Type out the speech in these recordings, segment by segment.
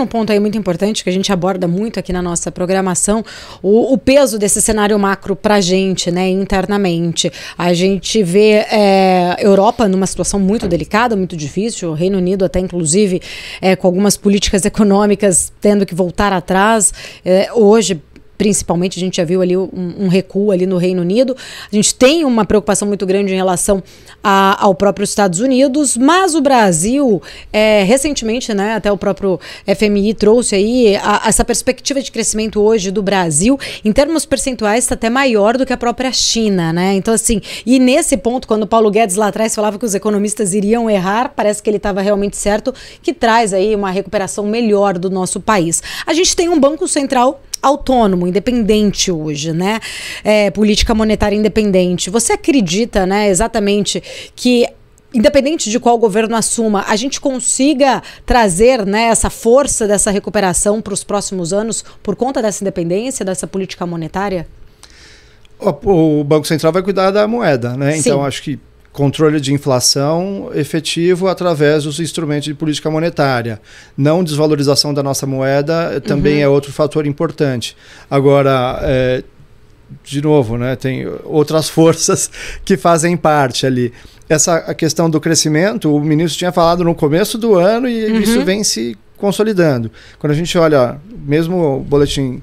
um ponto aí muito importante que a gente aborda muito aqui na nossa programação, o, o peso desse cenário macro para a gente, né, internamente. A gente vê é, Europa numa situação muito delicada, muito difícil, o Reino Unido até inclusive é, com algumas políticas econômicas tendo que voltar atrás. É, hoje principalmente, a gente já viu ali um, um recuo ali no Reino Unido. A gente tem uma preocupação muito grande em relação a, ao próprio Estados Unidos, mas o Brasil, é, recentemente, né, até o próprio FMI trouxe aí a, essa perspectiva de crescimento hoje do Brasil, em termos percentuais, está até maior do que a própria China, né? Então, assim, e nesse ponto, quando Paulo Guedes lá atrás falava que os economistas iriam errar, parece que ele estava realmente certo, que traz aí uma recuperação melhor do nosso país. A gente tem um Banco Central autônomo, independente hoje, né? É, política monetária independente. Você acredita, né, exatamente que independente de qual governo assuma, a gente consiga trazer né, essa força dessa recuperação para os próximos anos por conta dessa independência, dessa política monetária? O, Banco Central vai cuidar da moeda, né? Sim. Então acho que controle de inflação efetivo através dos instrumentos de política monetária. Não desvalorização da nossa moeda eh, também uhum. é outro fator importante. Agora, é, de novo, né, tem outras forças que fazem parte ali. Essa a questão do crescimento, o ministro tinha falado no começo do ano e uhum. isso vem se consolidando. Quando a gente olha, mesmo o boletim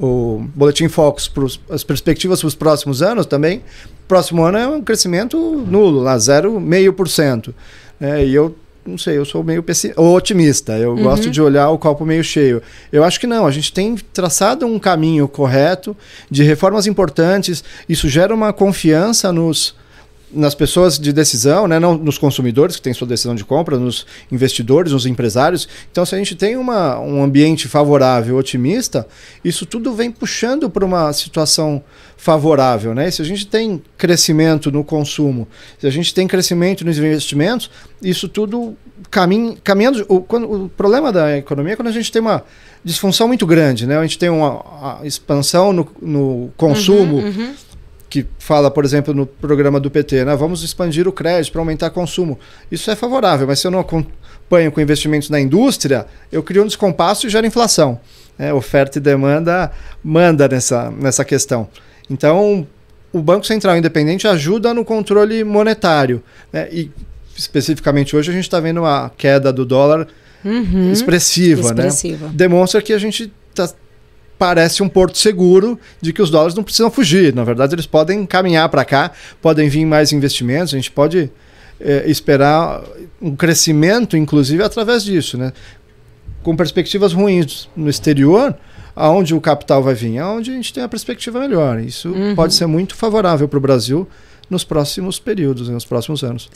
o Boletim Focus para as perspectivas para os próximos anos também, próximo ano é um crescimento nulo, lá 0,5%. Né? E eu não sei, eu sou meio otimista, eu uhum. gosto de olhar o copo meio cheio. Eu acho que não, a gente tem traçado um caminho correto de reformas importantes, isso gera uma confiança nos nas pessoas de decisão, né? não nos consumidores que têm sua decisão de compra, nos investidores, nos empresários. Então, se a gente tem uma, um ambiente favorável, otimista, isso tudo vem puxando para uma situação favorável. Né? E se a gente tem crescimento no consumo, se a gente tem crescimento nos investimentos, isso tudo caminha, caminhando. O, quando, o problema da economia é quando a gente tem uma disfunção muito grande, né? a gente tem uma expansão no, no consumo. Uhum, uhum que fala, por exemplo, no programa do PT, né? vamos expandir o crédito para aumentar o consumo. Isso é favorável, mas se eu não acompanho com investimentos na indústria, eu crio um descompasso e gera inflação. É, oferta e demanda manda nessa, nessa questão. Então, o Banco Central Independente ajuda no controle monetário. Né? E especificamente hoje a gente está vendo uma queda do dólar uhum, expressiva, né? expressiva, né? Demonstra que a gente está parece um porto seguro de que os dólares não precisam fugir. Na verdade, eles podem caminhar para cá, podem vir mais investimentos, a gente pode é, esperar um crescimento, inclusive, através disso. Né? Com perspectivas ruins no exterior, aonde o capital vai vir? Aonde a gente tem a perspectiva melhor. Isso uhum. pode ser muito favorável para o Brasil nos próximos períodos, né, nos próximos anos.